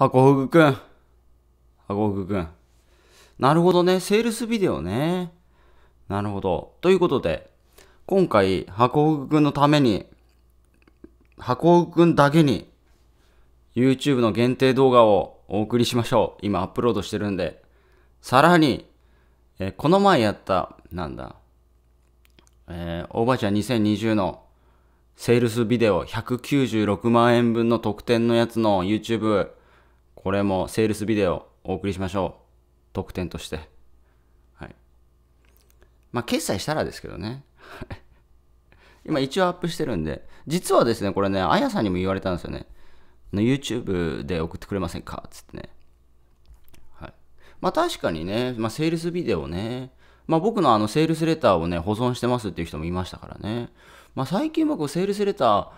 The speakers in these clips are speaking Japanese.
箱フグくん。箱フグくん。なるほどね。セールスビデオね。なるほど。ということで、今回、箱フグくんのために、箱フグくんだけに、YouTube の限定動画をお送りしましょう。今アップロードしてるんで。さらに、えこの前やった、なんだ、えー、おばあちゃん2020のセールスビデオ196万円分の特典のやつの YouTube これもセールスビデオお送りしましょう。特典として。はい。まあ、決済したらですけどね。今一応アップしてるんで、実はですね、これね、あやさんにも言われたんですよね。YouTube で送ってくれませんかつってね。はい。まあ確かにね、まあセールスビデオね。まあ僕のあのセールスレターをね、保存してますっていう人もいましたからね。まあ最近僕セールスレター、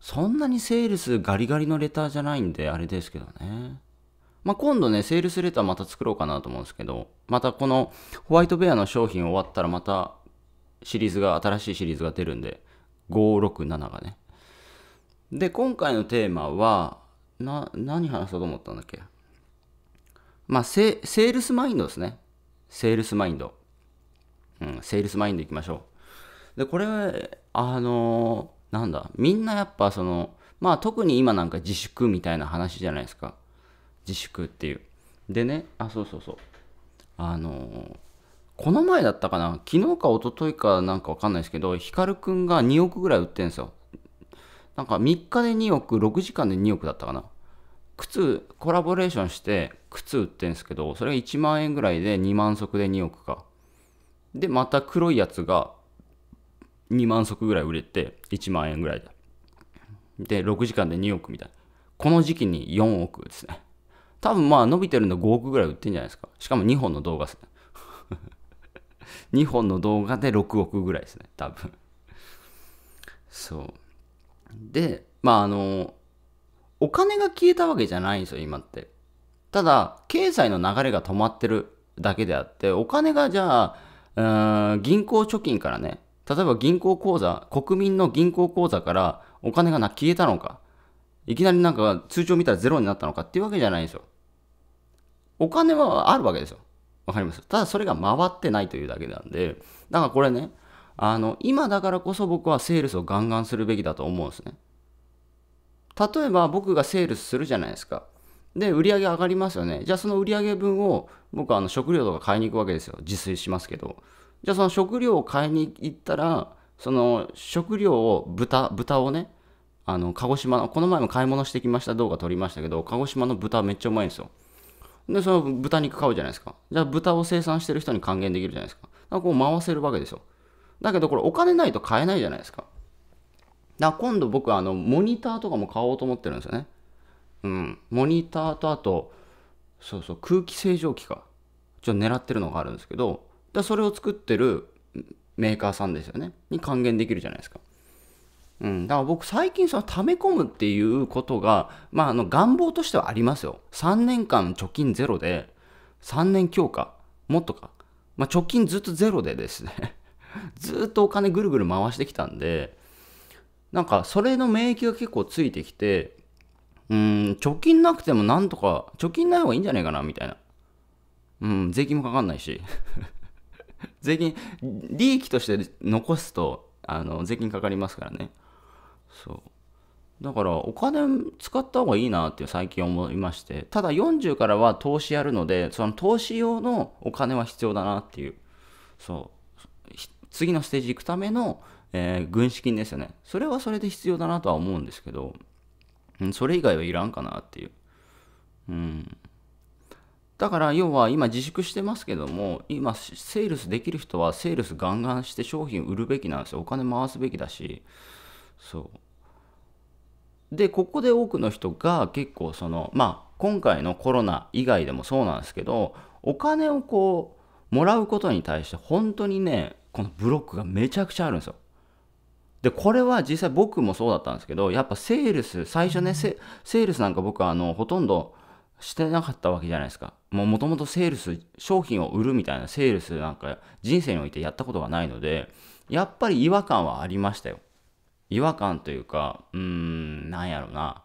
そんなにセールスガリガリのレターじゃないんで、あれですけどね。まあ、今度ね、セールスレターまた作ろうかなと思うんですけど、またこのホワイトベアの商品終わったらまたシリーズが、新しいシリーズが出るんで、567がね。で、今回のテーマは、な、何話そうと思ったんだっけまあ、セールスマインドですね。セールスマインド。うん、セールスマインドいきましょう。で、これ、あのなんだ、みんなやっぱその、まあ特に今なんか自粛みたいな話じゃないですか。自粛っていう。でね、あ、そうそうそう。あのこの前だったかな、昨日か一昨日かなんかわかんないですけど、ヒカルくんが2億ぐらい売ってんですよ。なんか3日で2億、6時間で2億だったかな。靴、コラボレーションして靴売ってんですけど、それが1万円ぐらいで2万足で2億か。で、また黒いやつが2万足ぐらい売れて1万円ぐらいで。で、6時間で2億みたいな。この時期に4億ですね。多分まあ伸びてるんで5億ぐらい売ってんじゃないですか。しかも2本 の動画ですね。2本の動画で6億ぐらいですね。多分。そう。で、まああの、お金が消えたわけじゃないんですよ、今って。ただ、経済の流れが止まってるだけであって、お金がじゃあ、銀行貯金からね、例えば銀行口座、国民の銀行口座からお金がな消えたのか、いきなりなんか通帳見たらゼロになったのかっていうわけじゃないんですよ。お金はあるわけですよ。わかりますただそれが回ってないというだけなんで、だからこれね、あの、今だからこそ僕はセールスをガンガンするべきだと思うんですね。例えば僕がセールスするじゃないですか。で、売り上げ上がりますよね。じゃあその売り上げ分を僕はあの食料とか買いに行くわけですよ。自炊しますけど。じゃあその食料を買いに行ったらその食料を豚豚をねあの鹿児島のこの前も買い物してきました動画撮りましたけど鹿児島の豚めっちゃうまいんですよでその豚肉買うじゃないですかじゃあ豚を生産してる人に還元できるじゃないですかだからこう回せるわけですよだけどこれお金ないと買えないじゃないですかだから今度僕あのモニターとかも買おうと思ってるんですよねうんモニターとあとそうそう空気清浄機かちょっと狙ってるのがあるんですけどでそれを作ってるメーカーさんですよねに還元できるじゃないですか。うん、だから僕最近その溜め込むっていうことが、まあ、あの願望としてはありますよ。3年間貯金ゼロで3年強化もっとか、まあ、貯金ずっとゼロでですね ずっとお金ぐるぐる回してきたんでなんかそれの免疫が結構ついてきてうん貯金なくてもなんとか貯金ない方がいいんじゃないかなみたいなうん税金もかかんないし 税金、利益として残すと、あの、税金かかりますからね。そう。だから、お金使った方がいいなって最近思いまして、ただ40からは投資やるので、その投資用のお金は必要だなっていう、そう。次のステージ行くための、えー、軍資金ですよね。それはそれで必要だなとは思うんですけど、うん、それ以外はいらんかなっていう。うん。だから要は今自粛してますけども今セールスできる人はセールスガンガンして商品売るべきなんですよお金回すべきだしそうでここで多くの人が結構そのまあ今回のコロナ以外でもそうなんですけどお金をこうもらうことに対して本当にねこのブロックがめちゃくちゃあるんですよでこれは実際僕もそうだったんですけどやっぱセールス最初ねセールスなんか僕はあのほとんどしてなかったわけじゃないですかもともとセールス、商品を売るみたいなセールスなんか人生においてやったことがないので、やっぱり違和感はありましたよ。違和感というか、うーん、なんやろな。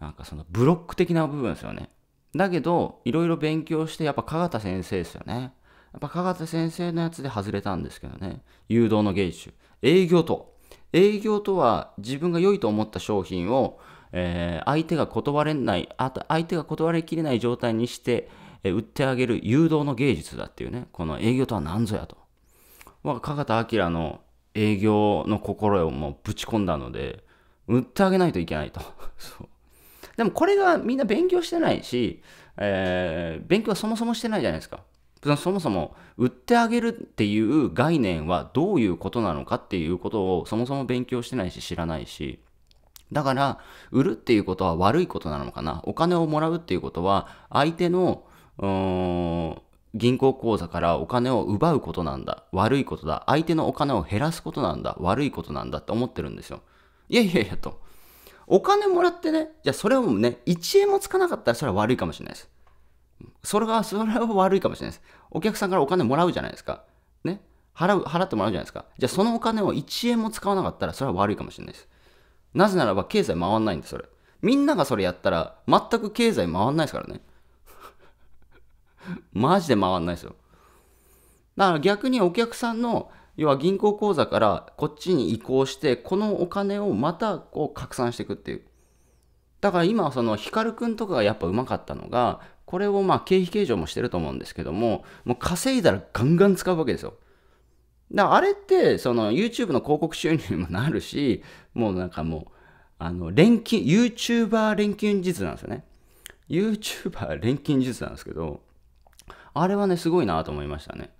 なんかそのブロック的な部分ですよね。だけど、いろいろ勉強して、やっぱ香賀田先生ですよね。やっぱ香賀先生のやつで外れたんですけどね。誘導の芸術。営業と。営業とは自分が良いと思った商品を、えー、相手が断れない、あと相手が断りきれない状態にして、え売ってあげる誘導の芸術だっていうね、この営業とは何ぞやと。まあ、加賀明の営業の心をもうぶち込んだので、売ってあげないといけないと。そうでもこれがみんな勉強してないし、えー、勉強はそもそもしてないじゃないですか。そもそも売ってあげるっていう概念はどういうことなのかっていうことをそもそも勉強してないし知らないし。だから、売るっていうことは悪いことなのかな。お金をもらうっていうことは相手のうん、銀行口座からお金を奪うことなんだ。悪いことだ。相手のお金を減らすことなんだ。悪いことなんだって思ってるんですよ。いやいやいやと。お金もらってね、じゃあそれをね、1円もつかなかったらそれは悪いかもしれないです。それが、それは悪いかもしれないです。お客さんからお金もらうじゃないですか。ね。払う、払ってもらうじゃないですか。じゃあそのお金を1円も使わなかったらそれは悪いかもしれないです。なぜならば経済回んないんでそれ。みんながそれやったら全く経済回んないですからね。マジで回んないですよ。だから逆にお客さんの、要は銀行口座からこっちに移行して、このお金をまたこう拡散していくっていう。だから今、その光くんとかがやっぱうまかったのが、これをまあ経費計上もしてると思うんですけども、もう稼いだらガンガン使うわけですよ。だからあれって、その YouTube の広告収入にもなるし、もうなんかもう、あの、錬金、YouTuber 錬金術なんですよね。YouTuber 錬金術なんですけど、あれはね、すごいなと思いましたね。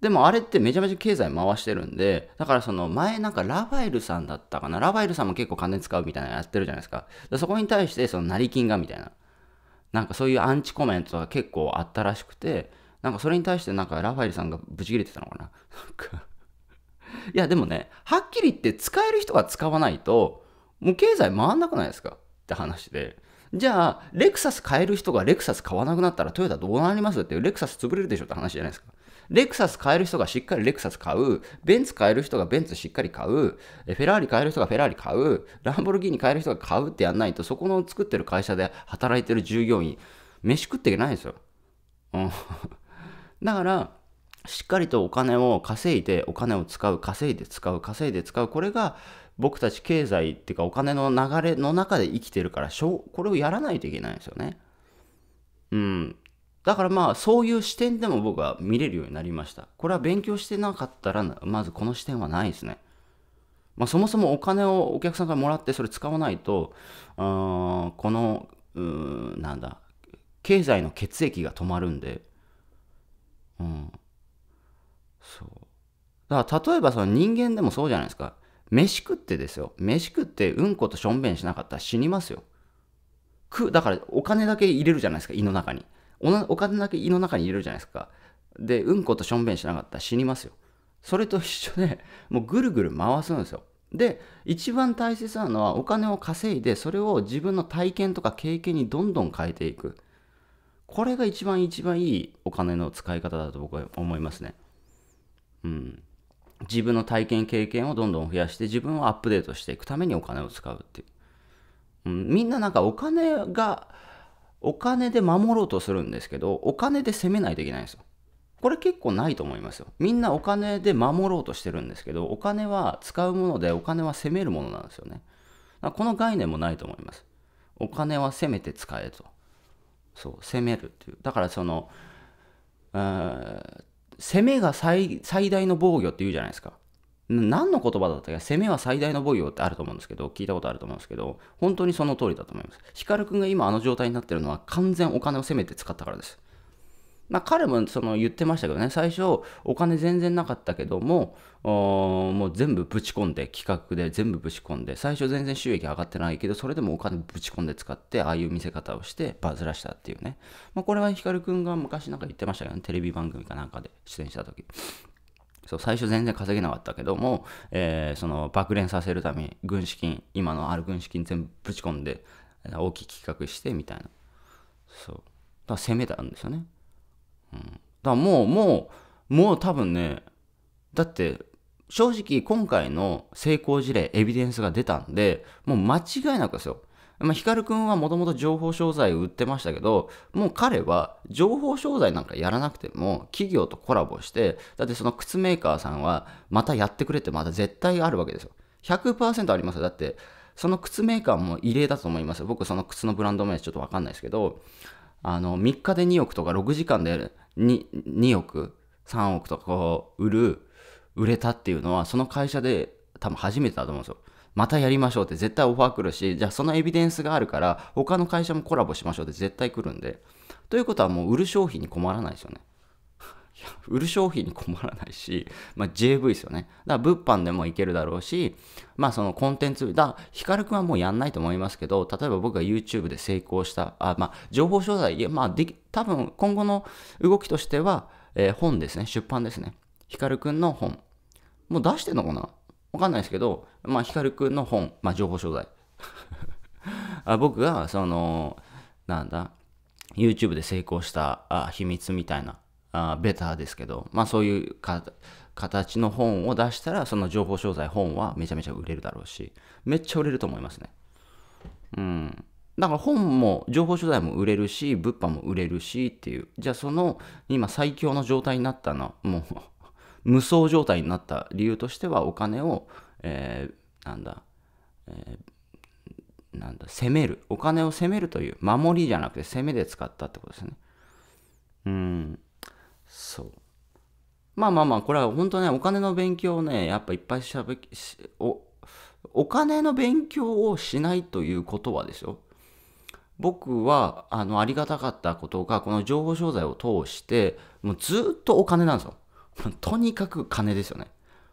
でもあれってめちゃめちゃ経済回してるんで、だからその前なんかラファエルさんだったかな。ラファエルさんも結構金使うみたいなのやってるじゃないですか。でそこに対してその成金がみたいな。なんかそういうアンチコメントが結構あったらしくて、なんかそれに対してなんかラファエルさんがブチ切れてたのかな。なんかいやでもね、はっきり言って使える人が使わないと、もう経済回んなくないですかって話で。じゃあ、レクサス買える人がレクサス買わなくなったらトヨタどうなりますって、レクサス潰れるでしょって話じゃないですか。レクサス買える人がしっかりレクサス買う、ベンツ買える人がベンツしっかり買う、フェラーリ買える人がフェラーリ買う、ランボルギーニ買える人が買うってやんないと、そこの作ってる会社で働いてる従業員、飯食っていけないんですよ。うん、だから、しっかりとお金を稼いで、お金を使う、稼いで使う、稼いで使う、これが僕たち経済っていうかお金の流れの中で生きてるからしょこれをやらないといけないんですよね。うん。だからまあそういう視点でも僕は見れるようになりました。これは勉強してなかったらまずこの視点はないですね。まあ、そもそもお金をお客さんからもらってそれ使わないと、うん、この、うん、なんだ、経済の血液が止まるんで、うん。そう。だから例えばその人間でもそうじゃないですか。飯食ってですよ。飯食ってうんことしょんべんしなかったら死にますよ。く、だからお金だけ入れるじゃないですか、胃の中に。お金だけ胃の中に入れるじゃないですか。で、うんことしょんべんしなかったら死にますよ。それと一緒で、もうぐるぐる回すんですよ。で、一番大切なのはお金を稼いで、それを自分の体験とか経験にどんどん変えていく。これが一番一番いいお金の使い方だと僕は思いますね。うん。自分の体験経験をどんどん増やして自分をアップデートしていくためにお金を使うっていう、うん、みんななんかお金がお金で守ろうとするんですけどお金で攻めないといけないんですよこれ結構ないと思いますよみんなお金で守ろうとしてるんですけどお金は使うものでお金は攻めるものなんですよねこの概念もないと思いますお金は攻めて使えとそう攻めるっていうだからその攻めが最大の防御って言うじゃないですか。何の言葉だったか、攻めは最大の防御ってあると思うんですけど、聞いたことあると思うんですけど、本当にその通りだと思います。ヒカルくんが今あの状態になってるのは完全お金を攻めて使ったからです。まあ、彼もその言ってましたけどね、最初お金全然なかったけども、もう全部ぶち込んで、企画で全部ぶち込んで、最初全然収益上がってないけど、それでもお金ぶち込んで使って、ああいう見せ方をしてバズらしたっていうね。まあ、これはヒカルくんが昔なんか言ってましたよね、テレビ番組かなんかで出演した時。そう最初全然稼げなかったけども、えー、その爆連させるために軍資金今のある軍資金全部ぶち込んで大きい企画してみたいなそうだから攻めたんですよねだもう、もう、もう多分ね、だって、正直今回の成功事例、エビデンスが出たんで、もう間違いなくですよ。まあ、ヒカル君はもともと情報商材売ってましたけど、もう彼は情報商材なんかやらなくても企業とコラボして、だってその靴メーカーさんはまたやってくれってまた絶対あるわけですよ。100%ありますよ。だって、その靴メーカーも異例だと思います。僕、その靴のブランド名ちょっとわかんないですけど、あの、3日で2億とか6時間で 2, 2億、3億とかを売る、売れたっていうのは、その会社で多分初めてだと思うんですよ。またやりましょうって絶対オファー来るし、じゃあそのエビデンスがあるから、他の会社もコラボしましょうって絶対来るんで。ということはもう売る商品に困らないですよね。売る商品に困らないし、まあ、JV ですよね。だから物販でもいけるだろうし、まあそのコンテンツ、だヒカルくんはもうやんないと思いますけど、例えば僕が YouTube で成功した、あまあ情報商材、まあでき、多分今後の動きとしては、えー、本ですね、出版ですね。ヒカルくんの本。もう出してんのかなわかんないですけど、まあヒカルくんの本、まあ情報商材。あ僕がその、なんだ、YouTube で成功したあ秘密みたいなあベターですけど、まあそういう形の本を出したら、その情報商材本はめちゃめちゃ売れるだろうし、めっちゃ売れると思いますね。うん。だから本も情報商材も売れるし、物販も売れるしっていう。じゃあその今最強の状態になったの、もう 無双状態になった理由としてはお金を、えー、なんだ、えー、なんだ、攻める。お金を攻めるという、守りじゃなくて攻めで使ったってことですね。うん。そうまあまあまあこれは本当ねお金の勉強をねやっぱいっぱいしゃべしおお金の勉強をしないということはですよ僕はあのありがたかったことがこの情報商材を通してもうずっとお金なんですよ とにかく金ですよね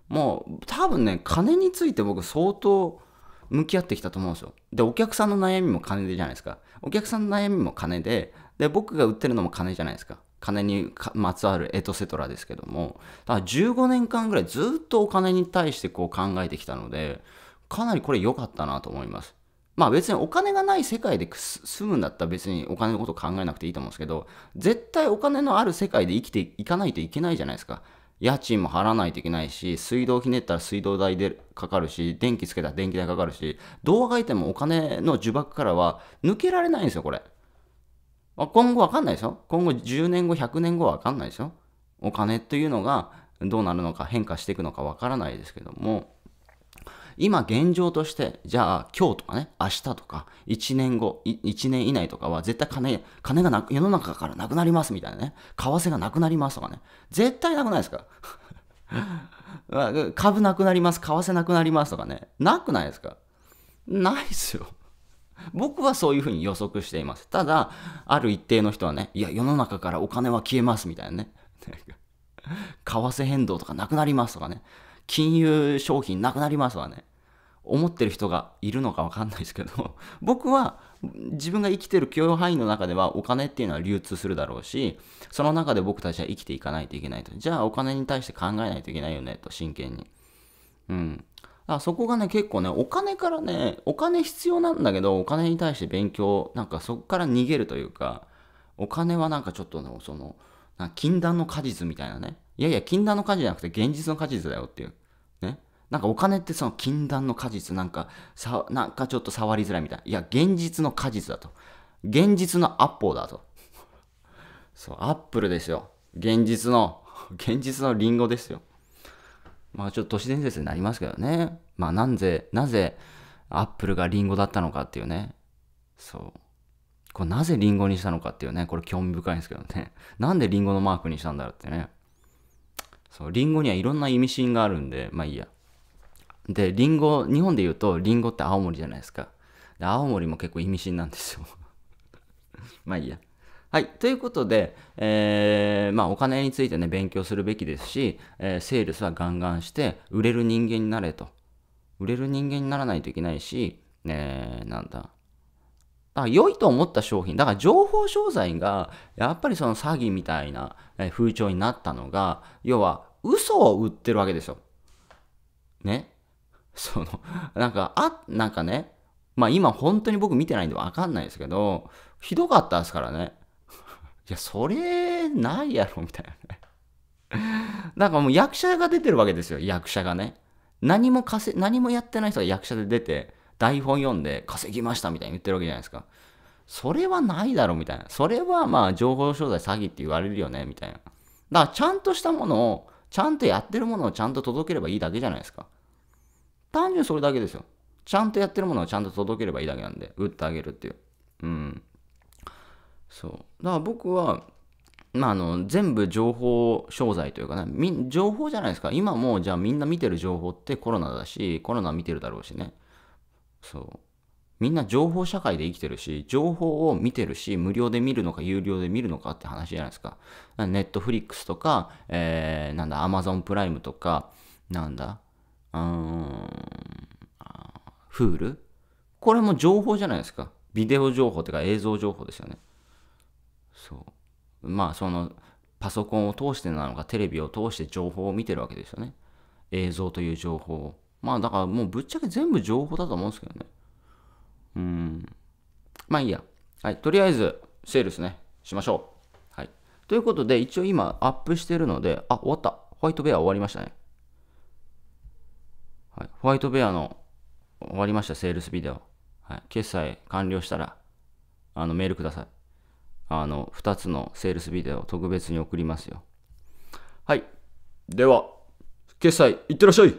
もう多分ね金について僕相当向き合ってきたと思うんですよでお客さんの悩みも金でじゃないですかお客さんの悩みも金でで僕が売ってるのも金じゃないですか金にまつわるエトセトラですけども、だから15年間ぐらいずっとお金に対してこう考えてきたので、かなりこれ良かったなと思います。まあ別にお金がない世界で住むんだったら別にお金のこと考えなくていいと思うんですけど、絶対お金のある世界で生きていかないといけないじゃないですか。家賃も払わないといけないし、水道ひねったら水道代でかかるし、電気つけたら電気代かかるし、動画がいてもお金の呪縛からは抜けられないんですよ、これ。今後わかんないですよ。今後10年後、100年後はわかんないですよ。お金というのがどうなるのか変化していくのかわからないですけども、今現状として、じゃあ今日とかね、明日とか、1年後、1年以内とかは絶対金、金がなく、世の中からなくなりますみたいなね、為替がなくなりますとかね、絶対なくないですか 株なくなります、為替なくなりますとかね、なくないですかないですよ。僕はそういうふうに予測しています。ただ、ある一定の人はね、いや、世の中からお金は消えますみたいなね。為替変動とかなくなりますとかね。金融商品なくなりますとかね。思ってる人がいるのかわかんないですけど、僕は自分が生きてる許容範囲の中ではお金っていうのは流通するだろうし、その中で僕たちは生きていかないといけないと。じゃあお金に対して考えないといけないよねと、真剣に。うん。あそこがね、結構ね、お金からね、お金必要なんだけど、お金に対して勉強、なんかそこから逃げるというか、お金はなんかちょっとの、その、禁断の果実みたいなね。いやいや、禁断の果実じゃなくて現実の果実だよっていう。ね。なんかお金ってその禁断の果実なんか、さ、なんかちょっと触りづらいみたい。いや、現実の果実だと。現実のアッポーだと。そう、アップルですよ。現実の、現実のリンゴですよ。まあちょっと都市伝説になりますけどね。まあなんぜ、なぜアップルがリンゴだったのかっていうね。そう。これなぜリンゴにしたのかっていうね、これ興味深いんですけどね。なんでリンゴのマークにしたんだろうってね。そう、リンゴにはいろんな意味深があるんで、まあいいや。で、リンゴ、日本で言うとリンゴって青森じゃないですか。で、青森も結構意味深なんですよ。まあいいや。はい。ということで、えー、まあ、お金についてね、勉強するべきですし、えー、セールスはガンガンして、売れる人間になれと。売れる人間にならないといけないし、えー、なんだ。だから良いと思った商品。だから情報商材が、やっぱりその詐欺みたいな風潮になったのが、要は、嘘を売ってるわけですよ。ね。その、なんか、あ、なんかね、まあ今本当に僕見てないんでわかんないですけど、ひどかったですからね。いや、それ、ないやろ、みたいなね。なんかもう役者が出てるわけですよ、役者がね。何も稼、何もやってない人が役者で出て、台本読んで稼ぎましたみたいに言ってるわけじゃないですか。それはないだろ、みたいな。それはまあ、情報商材詐欺って言われるよね、みたいな。だから、ちゃんとしたものを、ちゃんとやってるものをちゃんと届ければいいだけじゃないですか。単純にそれだけですよ。ちゃんとやってるものをちゃんと届ければいいだけなんで、打ってあげるっていう。うん。そうだから僕はまあ、あの全部情報商材というかね情報じゃないですか今もじゃあみんな見てる情報ってコロナだしコロナ見てるだろうしねそうみんな情報社会で生きてるし情報を見てるし無料で見るのか有料で見るのかって話じゃないですかネットフリックスとか、えー、なんだアマゾンプライムとかなんだうーんフールこれも情報じゃないですかビデオ情報っていうか映像情報ですよねそうまあそのパソコンを通してなのかテレビを通して情報を見てるわけですよね映像という情報をまあだからもうぶっちゃけ全部情報だと思うんですけどねうんまあいいやはいとりあえずセールスねしましょうはいということで一応今アップしてるのであ終わったホワイトベア終わりましたねはい、ホワイトベアの終わりました、セールスビデオ。はい、決済完了したら、あの、メールください。あの、二つのセールスビデオを特別に送りますよ。はい。では、決済いってらっしゃい